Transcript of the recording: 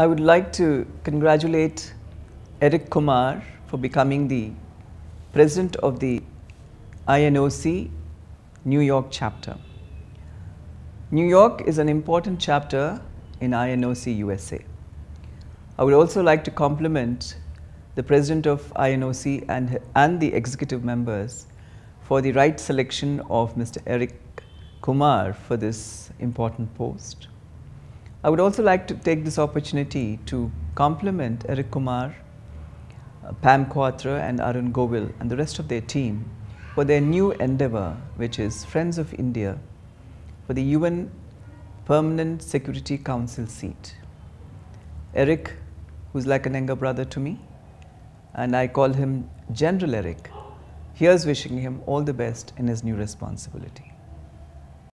I would like to congratulate Eric Kumar for becoming the president of the INOC New York chapter. New York is an important chapter in INOC USA. I would also like to compliment the president of INOC and, and the executive members for the right selection of Mr. Eric Kumar for this important post. I would also like to take this opportunity to compliment Eric Kumar, uh, Pam Quatra and Arun Govil and the rest of their team for their new endeavor which is Friends of India for the UN Permanent Security Council seat. Eric, who's like an younger brother to me, and I call him General Eric, here's wishing him all the best in his new responsibility.